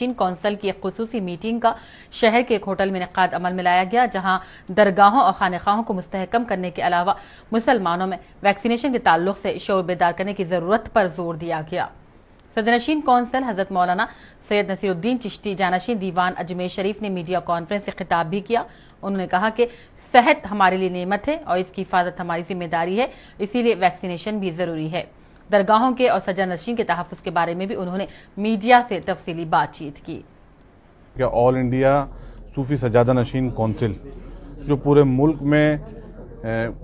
चीन कौंसिल की एक खसूसी मीटिंग का शहर के एक होटल में निकात अमल में लाया गया जहां दरगाहों और खानखाहों को मुस्तहकम करने के अलावा मुसलमानों में वैक्सीनेशन के ताल्लुक से शोर बेदार करने की जरूरत पर जोर दिया गया सदनशीन कौंसल हजरत मौलाना सैयद नसीरुद्दीन चिश्ती जानशीन दीवान अजमेर शरीफ ने मीडिया कॉन्फ्रेंस से खिताब भी किया उन्होंने कहा कि सेहत हमारे लिए नियमत है और इसकी हिफाजत हमारी जिम्मेदारी है इसीलिए वैक्सीनेशन भी जरूरी है दरगाहों के और सजा नशीन के तहफ़ के बारे में भी उन्होंने मीडिया से तफसली बातचीत की क्या ऑल इंडिया सूफी सजादा नशीन कौंसिल जो पूरे मुल्क में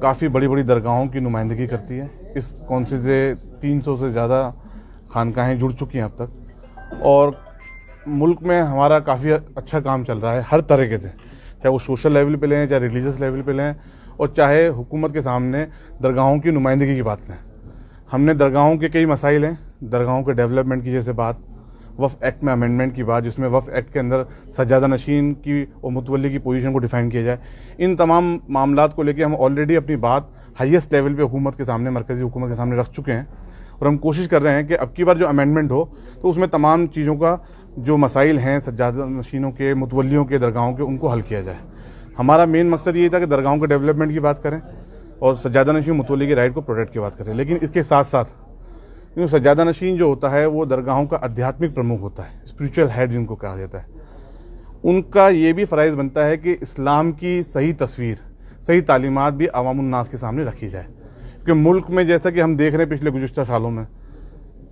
काफ़ी बड़ी बड़ी दरगाहों की नुमाइंदगी करती है इस कौंसिल से 300 से ज़्यादा खानकाहें जुड़ चुकी हैं अब तक और मुल्क में हमारा काफ़ी अच्छा काम चल रहा है हर तरीके से चाहे वो सोशल लेवल पे लें चाहे रिलीजियस लेवल पे लें और चाहे हुकूमत के सामने दरगाहों की नुमाइंदगी की बात लें हमने दरगाहों के कई मसाइल हैं दरगाहों के डेवलपमेंट की जैसे बात वफ़ एक्ट में अमेंडमेंट की बात जिसमें वफ़ एक्ट के अंदर सज्जादा नशीन की और मुतवली की पोजीशन को डिफ़ाइन किया जाए इन तमाम मामला को लेकर हम ऑलरेडी अपनी बात हाईएस्ट लेवल पे हुकूमत के सामने मरकज़ी हुकूमत के सामने रख चुके हैं और हम कोशिश कर रहे हैं कि अब की बार जो अमेंडमेंट हो तो उसमें तमाम चीज़ों का जो मसाइल हैं सज्जादा नशीनों के मुतवलियों के दरगाहों के उनको हल किया जाए हमारा मेन मकसद ये था कि दरगाहों के डेवलपमेंट की बात करें और सज्जादा नशीन मतोली के राइट को प्रोटेक्ट की बात करें लेकिन इसके साथ साथ क्योंकि सज्जादा नशीन जो होता है वो दरगाहों का आध्यात्मिक प्रमुख होता है स्पिरिचुअल हेड जिनको कहा जाता है उनका ये भी फ़रज़ बनता है कि इस्लाम की सही तस्वीर सही तालीमत भी अवामनास के सामने रखी जाए क्योंकि मुल्क में जैसा कि हम देख रहे हैं पिछले गुजशत सालों में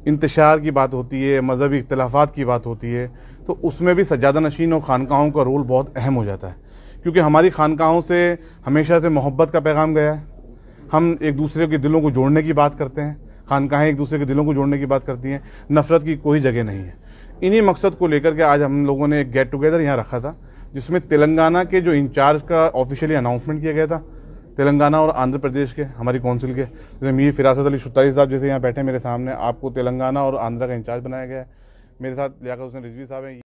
इंतशार की बात होती है मजहबी इख्लाफा की बात होती है तो उसमें भी सज्जादा नशीन और खानकाहों का रोल बहुत अहम हो जाता है क्योंकि हमारी खानकाहों से हमेशा से मोहब्बत का पैगाम गया है हम एक दूसरे के दिलों को जोड़ने की बात करते हैं खानकाहें एक दूसरे के दिलों को जोड़ने की बात करती हैं नफरत की कोई जगह नहीं है इन्हीं मकसद को लेकर के आज हम लोगों ने एक गेट टुगेदर यहाँ रखा था जिसमें तेलंगाना के जो इंचार्ज का ऑफिशियली अनाउंसमेंट किया गया था तेलंगाना और आंध्र प्रदेश के हमारी कौंसिल के जैसे मीर फिरासत अली शुतारी साहब जैसे यहाँ बैठे मेरे सामने आपको तेलंगाना और आंध्र का इंचार्ज बनाया गया है मेरे साथ लिया हुसैन रिजवी साहब हैं